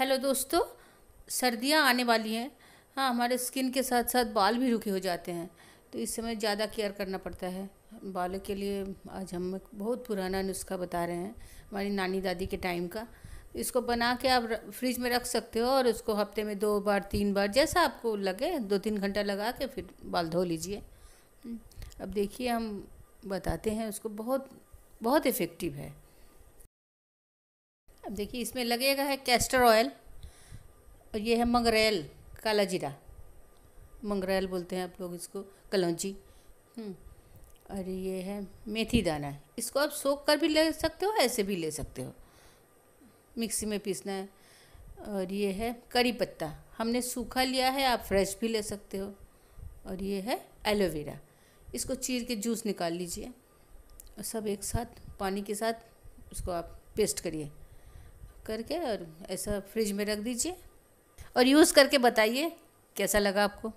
hello दोस्तों सर्दियाँ आने वाली हैं हाँ हमारे स्किन के साथ साथ बाल भी रुके हो जाते हैं तो इस समय ज़्यादा केयर करना पड़ता है बालों के लिए आज हम बहुत पुराना नुस्खा बता रहे हैं हमारी नानी दादी के टाइम का इसको बना के आप फ्रिज में रख सकते हो और उसको हफ्ते में दो बार तीन बार जैसा आपको लगे दो तीन घंटा लगा के फिर बाल धो लीजिए अब देखिए हम बताते हैं उसको बहुत बहुत इफ़ेक्टिव है अब देखिए इसमें लगेगा है कैस्टर ऑयल और ये है मंगरेल काला जीरा मंगरेल बोलते हैं आप लोग इसको कलौची हम्म, और ये है मेथी दाना इसको आप सोख कर भी ले सकते हो ऐसे भी ले सकते हो मिक्सी में पीसना है और ये है करी पत्ता हमने सूखा लिया है आप फ्रेश भी ले सकते हो और ये है एलोवेरा इसको चीर के जूस निकाल लीजिए और सब एक साथ पानी के साथ उसको आप पेस्ट करिए करके और ऐसा फ्रिज में रख दीजिए और यूज़ करके बताइए कैसा लगा आपको